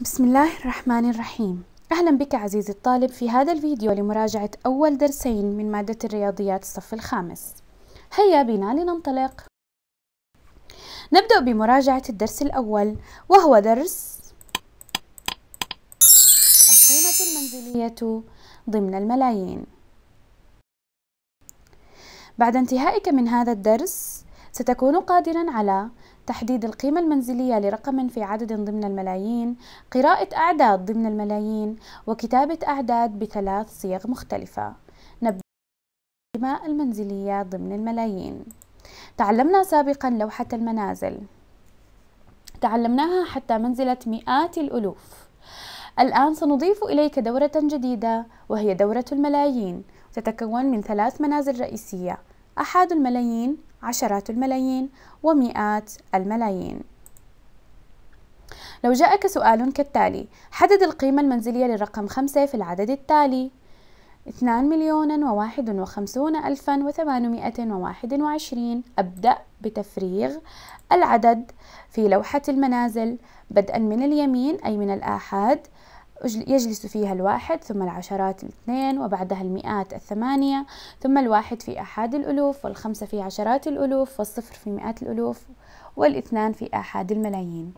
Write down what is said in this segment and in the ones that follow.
بسم الله الرحمن الرحيم أهلا بك عزيزي الطالب في هذا الفيديو لمراجعة أول درسين من مادة الرياضيات الصف الخامس هيا بنا لننطلق نبدأ بمراجعة الدرس الأول وهو درس القيمة المنزلية ضمن الملايين بعد انتهائك من هذا الدرس ستكون قادرا على تحديد القيمة المنزلية لرقم في عدد ضمن الملايين قراءة أعداد ضمن الملايين وكتابة أعداد بثلاث صيغ مختلفة نبدأ بالقيمة المنزلية ضمن الملايين تعلمنا سابقا لوحة المنازل تعلمناها حتى منزلة مئات الألوف الآن سنضيف إليك دورة جديدة وهي دورة الملايين تتكون من ثلاث منازل رئيسية أحد الملايين عشرات الملايين ومئات الملايين لو جاءك سؤال كالتالي حدد القيمة المنزلية للرقم خمسة في العدد التالي 2 مليون وواحد وخمسون ألفا وثمانمائة وواحد وعشرين أبدأ بتفريغ العدد في لوحة المنازل بدءا من اليمين أي من الآحاد يجلس فيها الواحد ثم العشرات الاثنين وبعدها المئات الثمانية ثم الواحد في أحد الألوف والخمسة في عشرات الألوف والصفر في مئات الألوف والاثنان في أحد الملايين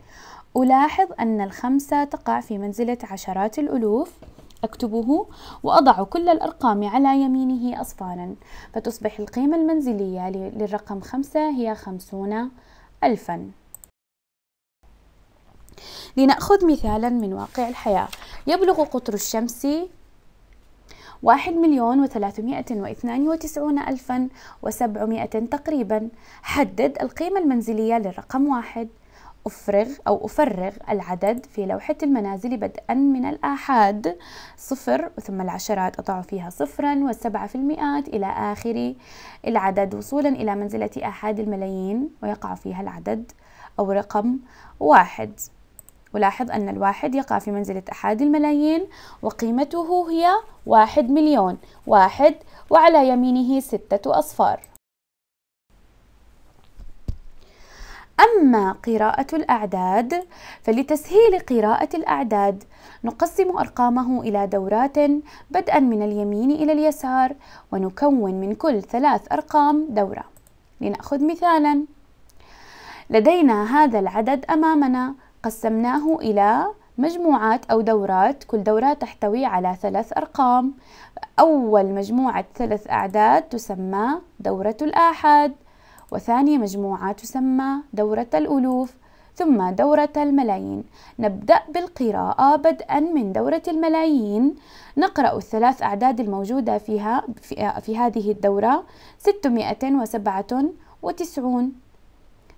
ألاحظ أن الخمسة تقع في منزلة عشرات الألوف أكتبه وأضع كل الأرقام على يمينه أصفارا فتصبح القيمة المنزلية للرقم خمسة هي خمسون ألفاً لنأخذ مثالا من واقع الحياة يبلغ قطر الشمس واحد مليون وثلاثمائة واثنان وتسعون ألفا وسبعمائة تقريبا حدد القيمة المنزلية للرقم واحد أفرغ أو أفرغ العدد في لوحة المنازل بدءا من الآحاد صفر وثم العشرات أضع فيها صفرا والسبعة في المئات إلى آخر العدد وصولا إلى منزلة آحاد الملايين ويقع فيها العدد أو رقم واحد ولاحظ أن الواحد يقع في منزلة أحد الملايين وقيمته هي واحد مليون واحد وعلى يمينه ستة أصفار أما قراءة الأعداد فلتسهيل قراءة الأعداد نقسم أرقامه إلى دورات بدءا من اليمين إلى اليسار ونكون من كل ثلاث أرقام دورة لنأخذ مثالا لدينا هذا العدد أمامنا قسمناه إلى مجموعات أو دورات كل دورة تحتوي على ثلاث أرقام أول مجموعة ثلاث أعداد تسمى دورة الآحاد وثاني مجموعة تسمى دورة الألوف ثم دورة الملايين نبدأ بالقراءة بدءا من دورة الملايين نقرأ الثلاث أعداد الموجودة فيها في, في هذه الدورة 697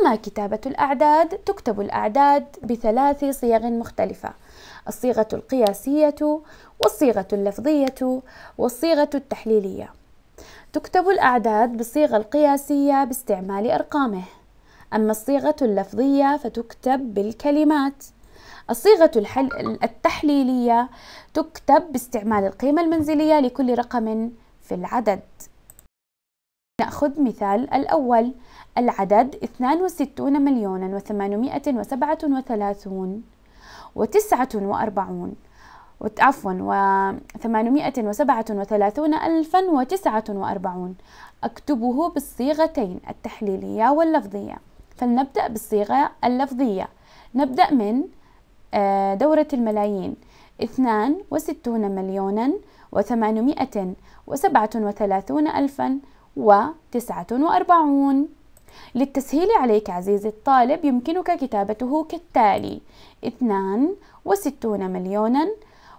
أما كتابة الأعداد تكتب الأعداد بثلاث صيغ مختلفة الصيغة القياسية والصيغة اللفظية والصيغة التحليلية تكتب الأعداد بالصيغة القياسية باستعمال أرقامه أما الصيغة اللفظية فتكتب بالكلمات الصيغة الحل... التحليلية تكتب باستعمال القيمة المنزلية لكل رقم في العدد نأخذ مثال الأول العدد 62 مليون و837 و49 عفوا و837 ألفا و49 أكتبه بالصيغتين التحليلية واللفظية فلنبدأ بالصيغة اللفظية نبدأ من آه، دورة الملايين 62 مليونا و837 ألفا وأربعون للتسهيل عليك عزيزي الطالب يمكنك كتابته كالتالي اثنان وستون مليونا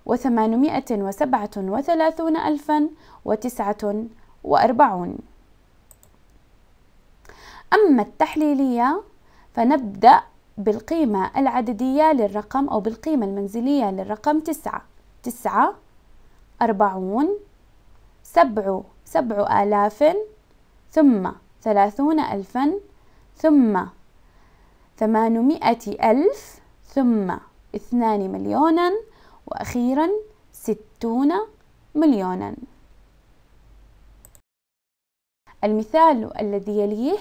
وثمانمائة وسبعة وثلاثون ألفا وتسعة وأربعون أما التحليلية فنبدأ بالقيمة العددية للرقم أو بالقيمة المنزلية للرقم تسعة تسعة أربعون سبعة سبع آلاف ثم ثلاثون ألفا ثم ثمانمائة ألف ثم اثنان مليونا وأخيرا ستون مليونا المثال الذي يليه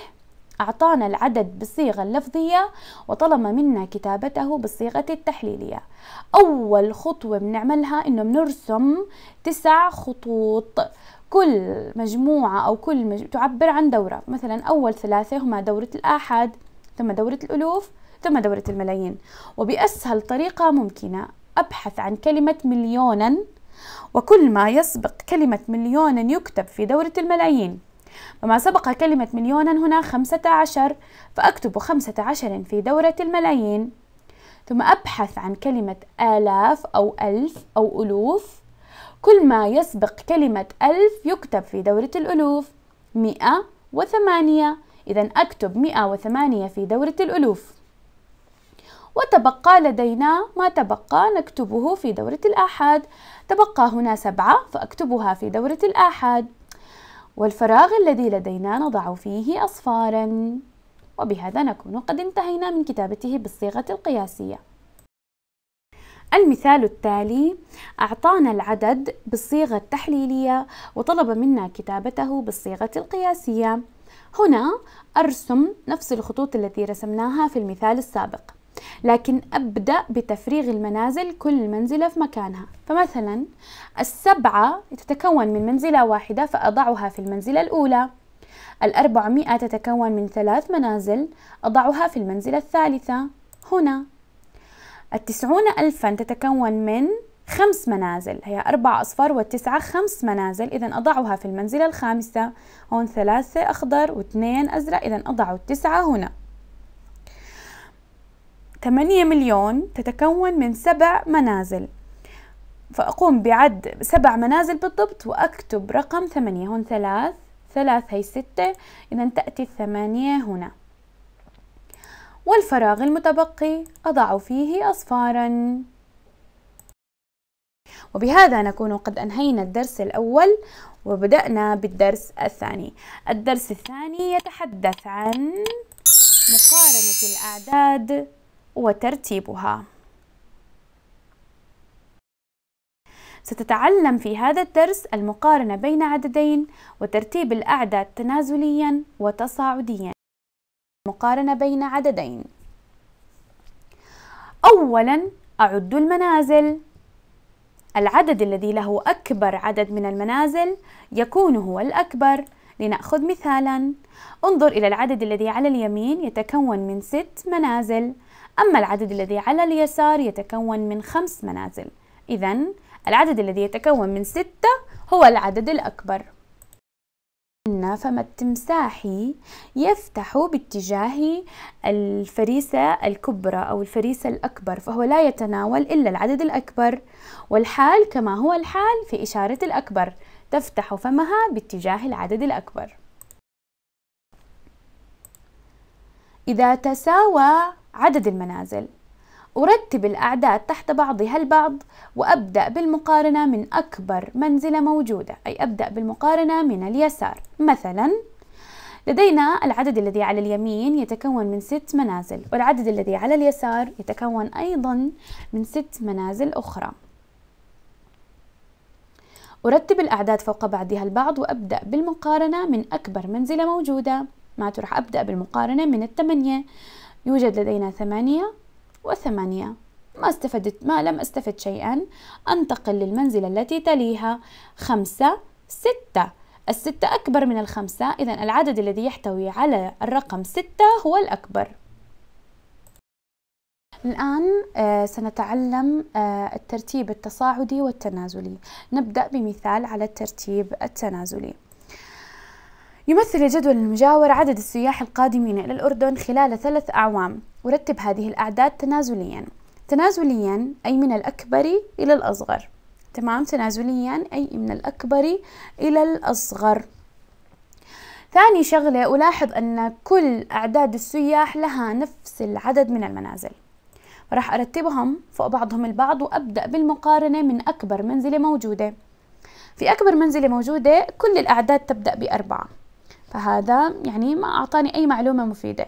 أعطانا العدد بالصيغة اللفظية وطلب منا كتابته بالصيغة التحليلية أول خطوة بنعملها إنه بنرسم تسع خطوط كل مجموعة أو كل مج... تعبر عن دورة مثلا أول ثلاثة هما دورة الآحاد ثم دورة الألوف ثم دورة الملايين وبأسهل طريقة ممكنة أبحث عن كلمة مليونا وكل ما يسبق كلمة مليونا يكتب في دورة الملايين وما سبق كلمة مليونا هنا خمسة عشر فأكتب خمسة عشر في دورة الملايين ثم أبحث عن كلمة آلاف أو ألف أو ألوف كل ما يسبق كلمة ألف يكتب في دورة الألوف مئة وثمانية إذا أكتب مئة وثمانية في دورة الألوف وتبقى لدينا ما تبقى نكتبه في دورة الآحاد تبقى هنا سبعة فأكتبها في دورة الآحاد والفراغ الذي لدينا نضع فيه أصفاراً وبهذا نكون قد انتهينا من كتابته بالصيغة القياسية المثال التالي أعطانا العدد بالصيغة التحليلية وطلب منا كتابته بالصيغة القياسية هنا أرسم نفس الخطوط التي رسمناها في المثال السابق لكن أبدأ بتفريغ المنازل كل منزلة في مكانها فمثلا السبعة تتكون من منزلة واحدة فأضعها في المنزلة الأولى الأربعمائة تتكون من ثلاث منازل أضعها في المنزلة الثالثة هنا التسعون ألفا تتكون من خمس منازل هي أربعة أصفار والتسعة خمس منازل إذا أضعها في المنزلة الخامسة هون ثلاثة أخضر واثنين أزرق إذا أضع التسعة هنا ثمانية مليون تتكون من سبع منازل فأقوم بعد سبع منازل بالضبط وأكتب رقم ثمانية هون ثلاث ثلاث هي ستة إذا تأتي الثمانية هنا والفراغ المتبقي أضع فيه أصفاراً وبهذا نكون قد أنهينا الدرس الأول وبدأنا بالدرس الثاني الدرس الثاني يتحدث عن مقارنة الأعداد وترتيبها ستتعلم في هذا الدرس المقارنة بين عددين وترتيب الأعداد تنازليا وتصاعديا مقارنة بين عددين أولا أعد المنازل العدد الذي له أكبر عدد من المنازل يكون هو الأكبر لنأخذ مثالا انظر إلى العدد الذي على اليمين يتكون من ست منازل أما العدد الذي على اليسار يتكون من خمس منازل إذا العدد الذي يتكون من ستة هو العدد الأكبر فما التمساحي يفتح باتجاه الفريسة الكبرى أو الفريسة الأكبر فهو لا يتناول إلا العدد الأكبر والحال كما هو الحال في إشارة الأكبر تفتح فمها باتجاه العدد الأكبر إذا تساوى عدد المنازل أرتب الأعداد تحت بعضها البعض وأبدأ بالمقارنة من أكبر منزلة موجودة أي أبدأ بالمقارنة من اليسار مثلا لدينا العدد الذي على اليمين يتكون من ست منازل والعدد الذي على اليسار يتكون أيضا من ست منازل أخرى أرتب الأعداد فوق بعضها البعض وأبدأ بالمقارنة من أكبر منزلة موجودة معناته راح أبدأ بالمقارنة من الثمانية يوجد لدينا ثمانية وثمانية ما استفدت ما لم أستفد شيئا أنتقل للمنزلة التي تليها خمسة ستة الستة أكبر من الخمسة إذا العدد الذي يحتوي على الرقم ستة هو الأكبر الآن آه، سنتعلم آه، الترتيب التصاعدي والتنازلي نبدأ بمثال على الترتيب التنازلي يمثل الجدول المجاور عدد السياح القادمين إلى الأردن خلال ثلاث أعوام ورتب هذه الأعداد تنازليا تنازليا أي من الأكبر إلى الأصغر تمام تنازليا أي من الأكبر إلى الأصغر ثاني شغلة ألاحظ أن كل أعداد السياح لها نفس العدد من المنازل راح أرتبهم فوق بعضهم البعض وأبدأ بالمقارنة من أكبر منزلة موجودة في أكبر منزلة موجودة كل الأعداد تبدأ بأربعة فهذا يعني ما أعطاني أي معلومة مفيدة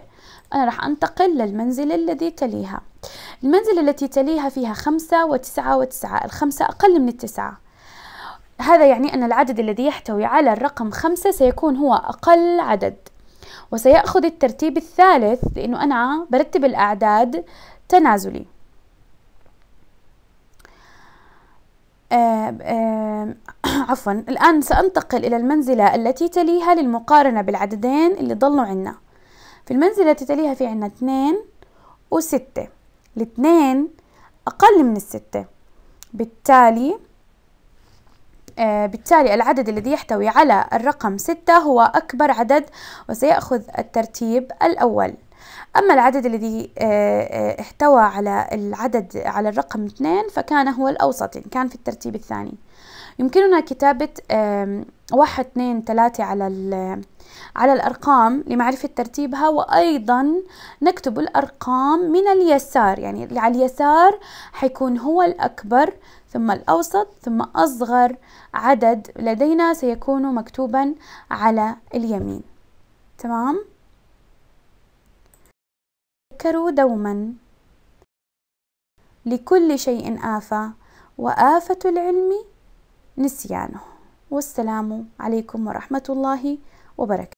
أنا راح أنتقل للمنزل الذي تليها المنزل التي تليها فيها خمسة وتسعة وتسعة الخمسة أقل من التسعة هذا يعني أن العدد الذي يحتوي على الرقم خمسة سيكون هو أقل عدد وسيأخذ الترتيب الثالث لأنه أنا برتب الأعداد تنازلي آه آه عفوا الآن سأنتقل إلى المنزلة التي تليها للمقارنة بالعددين اللي ضلوا عنا في المنزلة التي تليها في عنا اثنين وستة الاثنين أقل من الستة بالتالي آه، بالتالي العدد الذي يحتوي على الرقم ستة هو أكبر عدد وسيأخذ الترتيب الأول أما العدد الذي آه، آه، احتوى على العدد على الرقم 2 فكان هو الأوسط يعني كان في الترتيب الثاني يمكننا كتابة واحد اثنين ثلاثة على على الأرقام لمعرفة ترتيبها وأيضا نكتب الأرقام من اليسار يعني اللي على اليسار حيكون هو الأكبر ثم الأوسط ثم أصغر عدد لدينا سيكون مكتوبا على اليمين تمام تذكروا دوما لكل شيء آفة وآفة العلم نسيانه والسلام عليكم ورحمة الله وبركاته